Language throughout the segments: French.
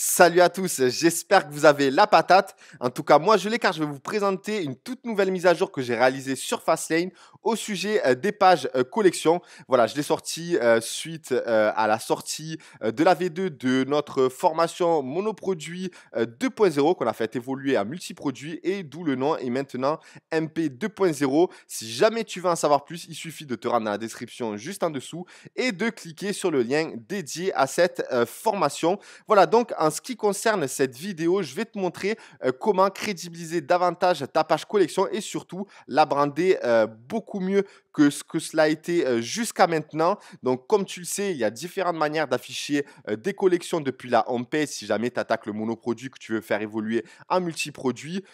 Salut à tous, j'espère que vous avez la patate. En tout cas, moi je l'ai car je vais vous présenter une toute nouvelle mise à jour que j'ai réalisée sur Fastlane au sujet euh, des pages euh, collection. Voilà, je l'ai sortie euh, suite à la sortie de la V2 de notre formation monoproduit 2.0 qu'on a fait évoluer à multiproduit et d'où le nom est maintenant MP 2.0. Si jamais tu veux en savoir plus, il suffit de te rendre dans la description juste en dessous et de cliquer sur le lien dédié à cette formation. Voilà donc en ce qui concerne cette vidéo, je vais te montrer euh, comment crédibiliser davantage ta page collection et surtout la brander euh, beaucoup mieux que ce que cela a été euh, jusqu'à maintenant. Donc, comme tu le sais, il y a différentes manières d'afficher des collections depuis la homepage si jamais tu attaques le monoproduit que tu veux faire évoluer en multi produit,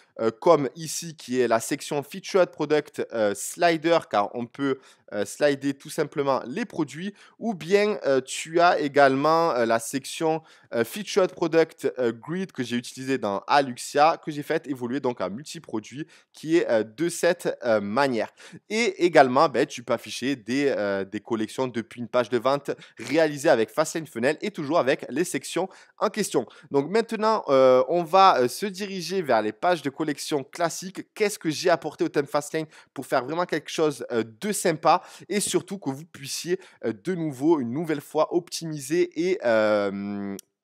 comme ici qui est la section Featured Product Slider, car on peut slider tout simplement les produits, ou bien tu as également la section Featured Product product euh, grid que j'ai utilisé dans Aluxia, que j'ai fait évoluer donc à multi produit qui est euh, de cette euh, manière. Et également, ben, tu peux afficher des, des collections depuis une page de vente réalisée avec Fastlane Funnel et toujours avec les sections en question. Donc maintenant, on va se diriger vers les pages de collection classiques. Qu'est-ce que j'ai apporté au thème Fastlane pour faire vraiment quelque chose de sympa et surtout que vous puissiez de nouveau, une nouvelle fois, optimiser et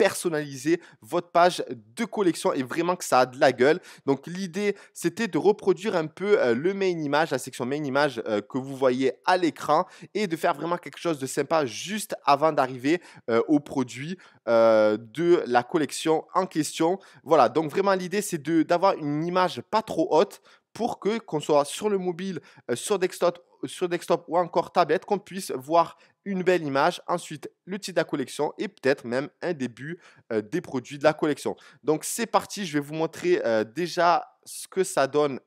personnaliser votre page de collection et vraiment que ça a de la gueule. Donc l'idée, c'était de reproduire un peu euh, le main image, la section main image euh, que vous voyez à l'écran et de faire vraiment quelque chose de sympa juste avant d'arriver euh, au produit de la collection en question. Voilà, donc vraiment l'idée, c'est d'avoir une image pas trop haute pour que qu'on soit sur le mobile, sur desktop sur desktop ou encore tablette, qu'on puisse voir une belle image, ensuite le titre de la collection et peut-être même un début euh, des produits de la collection. Donc c'est parti, je vais vous montrer euh, déjà ce que ça donne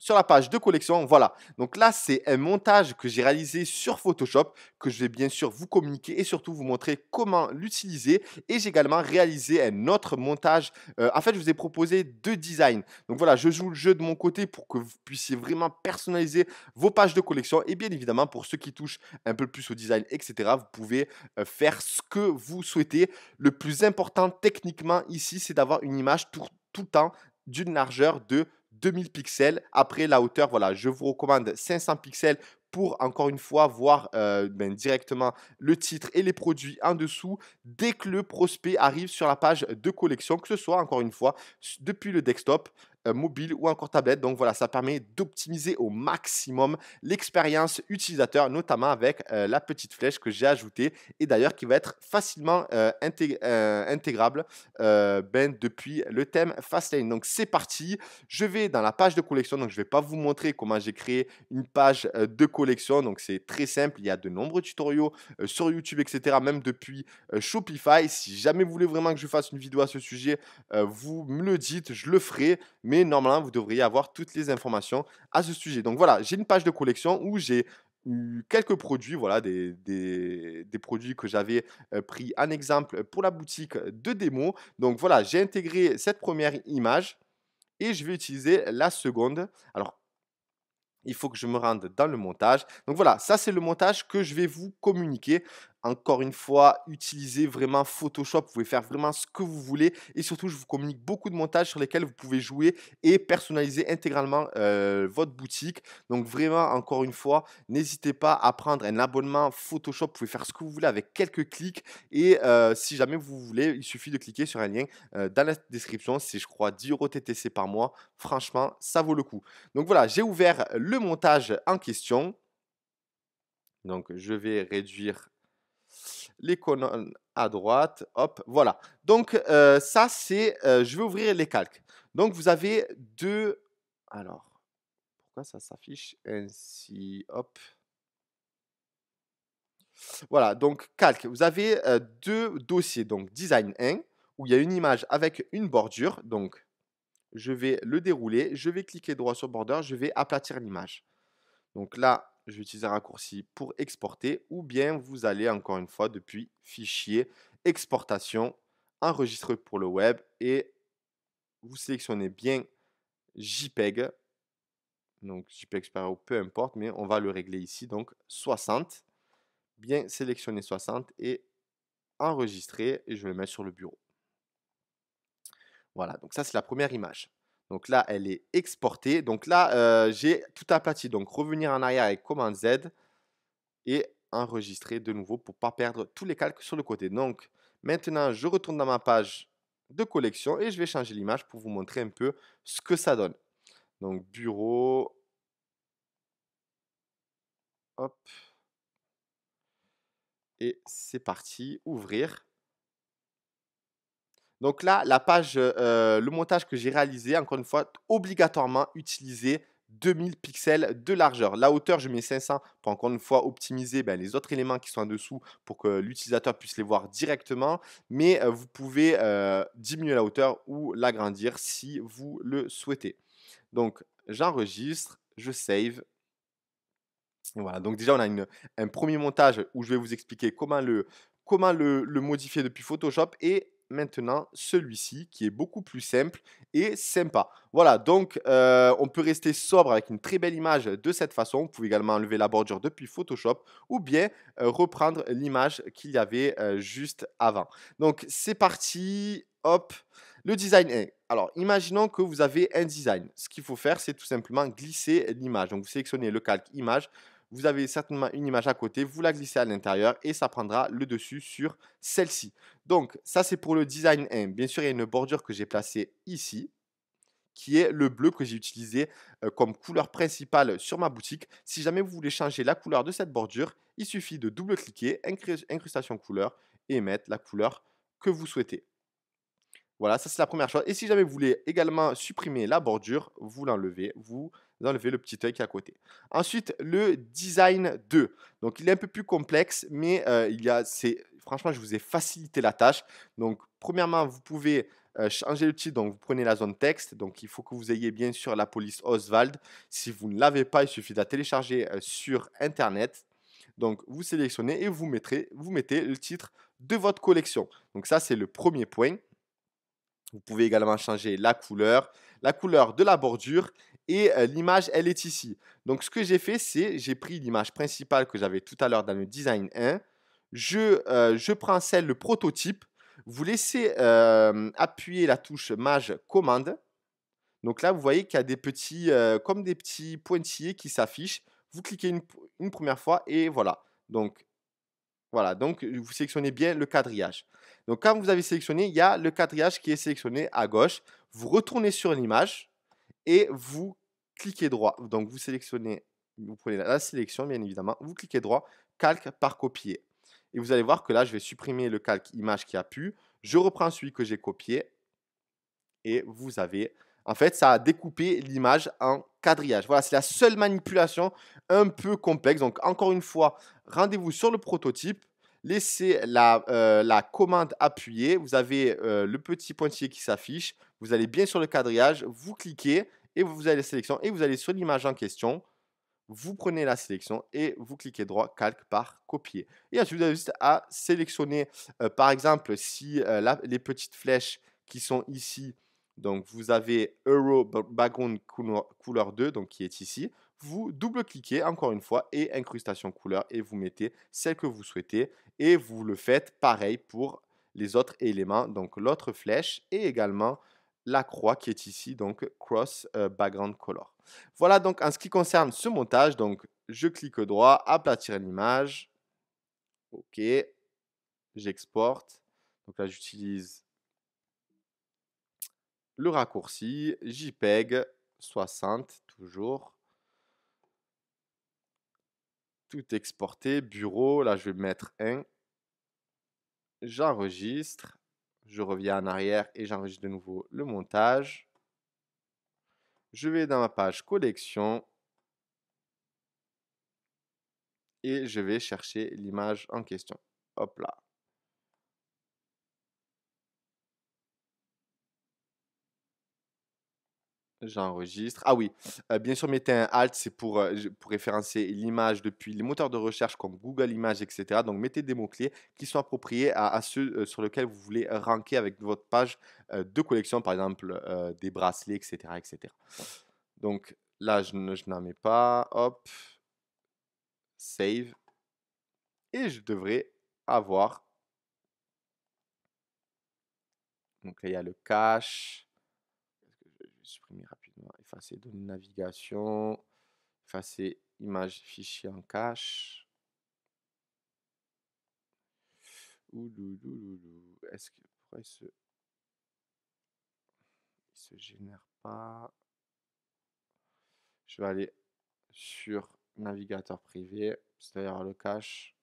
sur la page de collection. Voilà, donc là c'est un montage que j'ai réalisé sur Photoshop que je vais bien sûr vous communiquer et surtout vous montrer comment l'utiliser. Et j'ai également réalisé un autre montage. Euh, en fait, je vous ai proposé deux designs. Donc voilà, je joue le jeu de mon côté pour que vous puissiez vraiment personnaliser vos pages de collection. Et bien évidemment, pour ceux qui touchent un peu plus au design, etc., vous pouvez euh, faire ce que vous souhaitez. Le plus important techniquement ici, c'est d'avoir une image tout, tout le temps d'une largeur de 2000 pixels. Après, la hauteur, voilà, je vous recommande 500 pixels pour encore une fois voir euh, ben, directement le titre et les produits en dessous dès que le prospect arrive sur la page de collection, que ce soit encore une fois depuis le desktop, euh, mobile ou encore tablette. Donc voilà, ça permet d'optimiser au maximum l'expérience utilisateur, notamment avec euh, la petite flèche que j'ai ajoutée et d'ailleurs qui va être facilement euh, intégrable ben, depuis le thème Fastlane. Donc c'est parti, je vais dans la page de collection, donc je ne vais pas vous montrer comment j'ai créé une page de collection, donc c'est très simple, il y a de nombreux tutoriaux sur YouTube, etc., même depuis Shopify. Si jamais vous voulez vraiment que je fasse une vidéo à ce sujet, vous me le dites, je le ferai mais normalement, vous devriez avoir toutes les informations à ce sujet. Donc voilà, j'ai une page de collection où j'ai quelques produits, voilà, des, produits que j'avais pris en exemple pour la boutique de démo. Donc voilà, j'ai intégré cette première image et je vais utiliser la seconde. Alors, il faut que je me rende dans le montage. Donc voilà, ça c'est le montage que je vais vous communiquer encore une fois, utilisez vraiment Photoshop. Vous pouvez faire vraiment ce que vous voulez. Et surtout, je vous communique beaucoup de montages sur lesquels vous pouvez jouer et personnaliser intégralement euh, votre boutique. Donc vraiment, encore une fois, n'hésitez pas à prendre un abonnement Photoshop. Vous pouvez faire ce que vous voulez avec quelques clics. Et euh, si jamais vous voulez, il suffit de cliquer sur un lien euh, dans la description. C'est, je crois, 10 euros TTC par mois. Franchement, ça vaut le coup. Donc voilà, j'ai ouvert le montage en question. Donc, je vais réduire les colonnes à droite, hop, voilà. Donc euh, ça c'est, euh, je vais ouvrir les calques. Donc vous avez deux, alors, pourquoi ça s'affiche ainsi, hop. Voilà, donc calque, vous avez euh, deux dossiers, donc design 1, où il y a une image avec une bordure, donc je vais le dérouler, je vais cliquer droit sur border, je vais aplatir l'image. Donc là, je un raccourci pour exporter, ou bien vous allez encore une fois depuis Fichier, Exportation, Enregistrer pour le web, et vous sélectionnez bien JPEG, donc JPEG ou peu importe, mais on va le régler ici, donc 60, bien sélectionner 60 et enregistrer, et je vais le mettre sur le bureau. Voilà, donc ça c'est la première image. Donc là, elle est exportée. Donc là, euh, j'ai tout aplati. Donc revenir en arrière avec commande Z et enregistrer de nouveau pour ne pas perdre tous les calques sur le côté. Donc maintenant, je retourne dans ma page de collection et je vais changer l'image pour vous montrer un peu ce que ça donne. Donc bureau. Hop. Et c'est parti, ouvrir. Donc là, la page, euh, le montage que j'ai réalisé, encore une fois, obligatoirement utiliser 2000 pixels de largeur. La hauteur, je mets 500 pour encore une fois optimiser ben, les autres éléments qui sont en dessous pour que l'utilisateur puisse les voir directement. Mais euh, vous pouvez euh, diminuer la hauteur ou l'agrandir si vous le souhaitez. Donc j'enregistre, je save. voilà, donc déjà on a un premier montage où je vais vous expliquer comment le, comment le modifier depuis Photoshop et maintenant celui-ci qui est beaucoup plus simple et sympa. Voilà, donc euh, on peut rester sobre avec une très belle image de cette façon. Vous pouvez également enlever la bordure depuis Photoshop ou bien euh, reprendre l'image qu'il y avait euh, juste avant. Donc c'est parti, hop, le design est alors, imaginons que vous avez un design. Ce qu'il faut faire, c'est tout simplement glisser l'image. Donc, vous sélectionnez le calque image, vous avez certainement une image à côté, vous la glissez à l'intérieur et ça prendra le dessus sur celle-ci. Donc ça c'est pour le design 1. Bien sûr, il y a une bordure que j'ai placée ici qui est le bleu que j'ai utilisé euh, comme couleur principale sur ma boutique. Si jamais vous voulez changer la couleur de cette bordure, il suffit de double-cliquer, incrustation couleur et mettre la couleur que vous souhaitez. Voilà, ça c'est la première chose. Et si jamais vous voulez également supprimer la bordure, vous l'enlevez, vous enlevez le petit œil qui est à côté. Ensuite, le design 2. Donc, il est un peu plus complexe, mais euh, il y a, franchement, je vous ai facilité la tâche. Donc, premièrement, vous pouvez euh, changer le titre. Donc, vous prenez la zone texte. Donc, il faut que vous ayez bien sûr la police Oswald. Si vous ne l'avez pas, il suffit de la télécharger euh, sur Internet. Donc, vous sélectionnez et vous, vous mettez le titre de votre collection. Donc, ça, c'est le premier point. Vous pouvez également changer la couleur, la couleur de la bordure et euh, l'image, elle est ici. Donc, ce que j'ai fait, c'est j'ai pris l'image principale que j'avais tout à l'heure dans le design 1. Je, euh, je prends celle, le prototype. Vous laissez euh, appuyer la touche Maj Commande. Donc là, vous voyez qu'il y a des petits, comme des petits pointillés qui s'affichent. Vous cliquez une, une première fois et voilà. Donc, voilà, donc vous sélectionnez bien le quadrillage. Donc quand vous avez sélectionné, il y a le quadrillage qui est sélectionné à gauche. Vous retournez sur l'image et vous cliquez droit. Donc vous sélectionnez, vous prenez la, sélection bien évidemment, vous cliquez droit, calque par copier. Et vous allez voir que là, je vais supprimer le calque image qui a pu. Je reprends celui que j'ai copié. Et vous avez en fait, ça a découpé l'image en quadrillage. Voilà, c'est la seule manipulation un peu complexe. Donc, encore une fois, rendez-vous sur le prototype. Laissez la, euh, commande appuyée. Vous avez euh, le petit pointillé qui s'affiche. Vous allez bien sur le quadrillage. Vous cliquez et vous allez sélection et vous allez sur l'image en question. Vous prenez la sélection et vous cliquez droit, calque par copier. Et ensuite, vous avez juste à sélectionner, euh, par exemple, si euh, les petites flèches qui sont ici, donc vous avez Euro Background Couleur 2, donc qui est ici. Vous double-cliquez encore une fois et incrustation couleur et vous mettez celle que vous souhaitez et vous le faites pareil pour les autres éléments, donc l'autre flèche et également la croix qui est ici, donc Cross euh, Background Color. Voilà donc en ce qui concerne ce montage, donc je clique droit, aplatir l'image. OK, j'exporte. Donc là, j'utilise le raccourci JPEG 60 toujours. Tout exporté, bureau, là je vais mettre 1. J'enregistre je reviens en arrière et j'enregistre de nouveau le montage. Je vais dans ma page collection et je vais chercher l'image en question. Hop là. J'enregistre. Ah oui, euh, bien sûr, mettez un alt, c'est pour, euh, pour référencer l'image depuis les moteurs de recherche comme Google Images, etc. Donc mettez des mots-clés qui sont appropriés à, ceux euh, sur lesquels vous voulez ranker avec votre page de collection, par exemple des bracelets, etc., etc. Donc là, je, je n'en mets pas. Hop, save. Et je devrais avoir. Donc là, il y a le cache supprimer rapidement, effacer données navigation, effacer images fichiers en cache. Ouloulouloulou. Est-ce que pourquoi il se il se génère pas Je vais aller sur navigateur privé, c'est-à-dire le cache.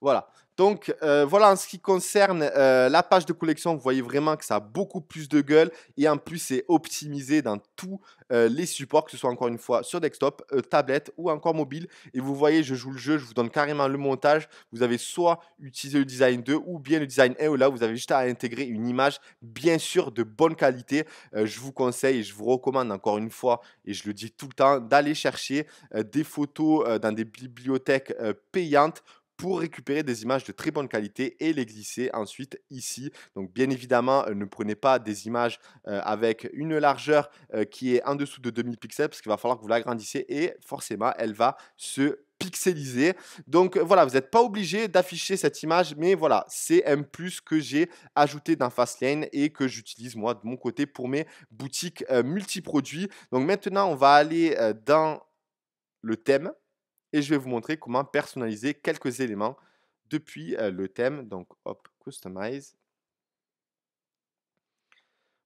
Voilà. Donc euh, voilà, en ce qui concerne euh, la page de collection, vous voyez vraiment que ça a beaucoup plus de gueule et en plus c'est optimisé dans tous euh, les supports, que ce soit encore une fois sur desktop, tablette ou encore mobile. Et vous voyez, je joue le jeu, je vous donne carrément le montage. Vous avez soit utilisé le design 2 ou bien le design 1 là vous avez juste à intégrer une image bien sûr de bonne qualité. je vous conseille et je vous recommande encore une fois, et je le dis tout le temps, d'aller chercher des photos dans des bibliothèques payantes pour récupérer des images de très bonne qualité et les glisser ensuite ici. Donc bien évidemment, euh, ne prenez pas des images euh, avec une largeur euh, qui est en dessous de 2000 pixels parce qu'il va falloir que vous l'agrandissez et forcément, elle va se pixeliser. Donc voilà, vous n'êtes pas obligé d'afficher cette image, mais voilà, c'est un plus que j'ai ajouté dans Fastlane et que j'utilise moi de mon côté pour mes boutiques multi multiproduits. Donc maintenant, on va aller dans le thème et je vais vous montrer comment personnaliser quelques éléments depuis le thème. Donc, hop, customize.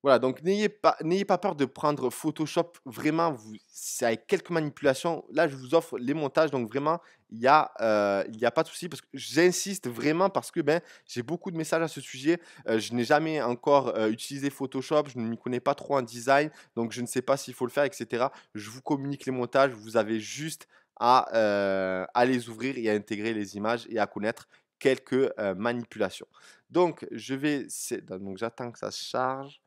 Voilà, donc n'ayez pas, pas peur de prendre Photoshop. Vraiment, vous, avec quelques manipulations, là, je vous offre les montages. Donc, vraiment, il n'y a, a, pas de souci. Parce que j'insiste vraiment parce que ben, j'ai beaucoup de messages à ce sujet. je n'ai jamais encore utilisé Photoshop. Je ne m'y connais pas trop en design. Donc, je ne sais pas s'il faut le faire, etc. Je vous communique les montages. Vous avez juste à, les ouvrir et à intégrer les images et à connaître quelques manipulations. Donc, je vais, donc j'attends que ça se charge.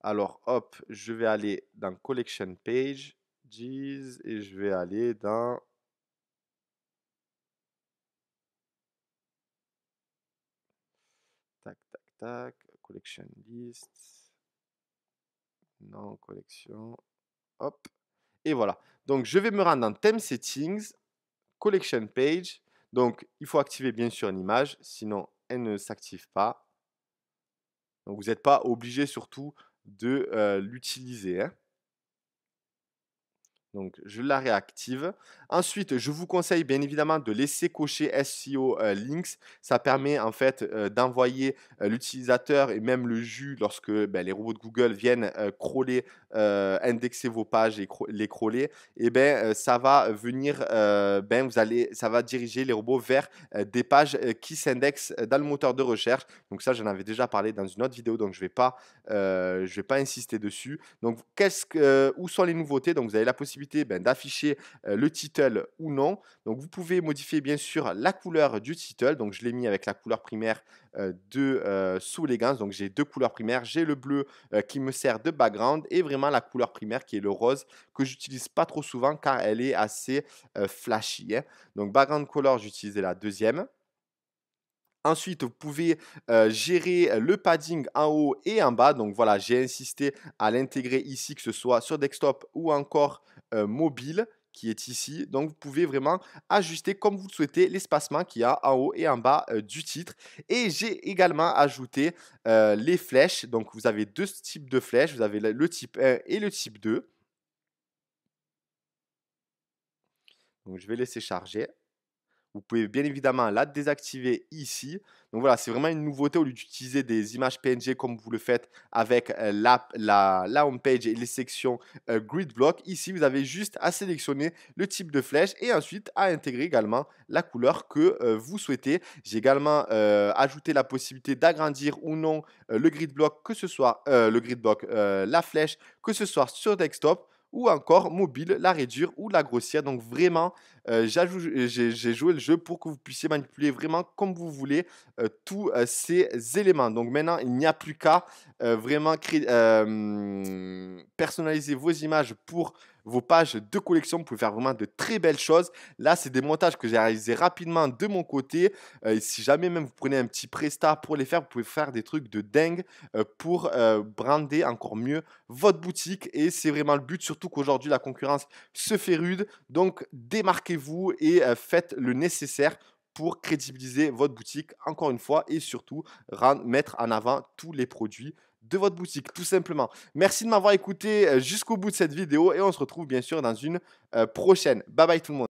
Alors, hop, je vais aller dans Collection Page, et je vais aller dans Tac, tac, tac. Collection list. Non, collection. Hop. Et voilà. Donc, je vais me rendre dans Theme Settings, Collection Page. Donc, il faut activer bien sûr une image, sinon elle ne s'active pas. Donc, vous n'êtes pas obligé surtout de euh, l'utiliser. Hein. Donc, je la réactive. Ensuite, je vous conseille bien évidemment de laisser cocher SEO euh, Links. Ça permet en fait euh, d'envoyer euh, l'utilisateur et même le jus lorsque ben, les robots de Google viennent crawler, indexer vos pages et les crawler. Et eh ben, ça va venir, ben, vous allez, ça va diriger les robots vers des pages qui s'indexent dans le moteur de recherche. Donc ça, j'en avais déjà parlé dans une autre vidéo, donc je ne vais, pas, vais pas insister dessus. Donc, où sont les nouveautés Donc, vous avez la possibilité ben, d'afficher le title ou non. Donc vous pouvez modifier bien sûr la couleur du title. Donc je l'ai mis avec la couleur primaire de sous les gants. Donc j'ai deux couleurs primaires. J'ai le bleu qui me sert de background et vraiment la couleur primaire qui est le rose que j'utilise pas trop souvent car elle est assez flashy. Hein. Donc background color, j'utilise la deuxième. Ensuite, vous pouvez euh, gérer euh, le padding en haut et en bas. Donc voilà, j'ai insisté à l'intégrer ici, que ce soit sur desktop ou encore euh, mobile qui est ici. Donc vous pouvez vraiment ajuster comme vous le souhaitez l'espacement qu'il y a en haut et en bas du titre. Et j'ai également ajouté les flèches. Donc vous avez deux types de flèches. Vous avez le type 1 et le type 2. Donc je vais laisser charger. Vous pouvez bien évidemment la désactiver ici. Donc voilà, c'est vraiment une nouveauté au lieu d'utiliser des images PNG comme vous le faites avec euh, la, la, page et les sections euh, grid block. Ici, vous avez juste à sélectionner le type de flèche et ensuite à intégrer également la couleur que euh, vous souhaitez. J'ai également ajouté la possibilité d'agrandir ou non le grid block, que ce soit le grid block, la flèche, que ce soit sur desktop ou encore mobile, la réduire ou la grossir. Donc vraiment, euh, euh, j'ai joué le jeu pour que vous puissiez manipuler vraiment comme vous voulez euh, tous ces éléments. Donc maintenant, il n'y a plus qu'à vraiment hum, personnaliser vos images pour vos pages de collection. Vous pouvez faire vraiment de très belles choses. Là, c'est des montages que j'ai réalisés rapidement de mon côté. Euh, si jamais même vous prenez un petit prestat pour les faire, vous pouvez faire des trucs de dingue euh, pour euh, brander encore mieux votre boutique. Et c'est vraiment le but, surtout qu'aujourd'hui, la concurrence se fait rude. Donc, démarquez-vous et faites le nécessaire pour crédibiliser votre boutique, encore une fois, et surtout mettre en avant tous les produits de votre boutique, tout simplement. Merci de m'avoir écouté euh, jusqu'au bout de cette vidéo et on se retrouve bien sûr dans une euh, prochaine. Bye bye tout le monde.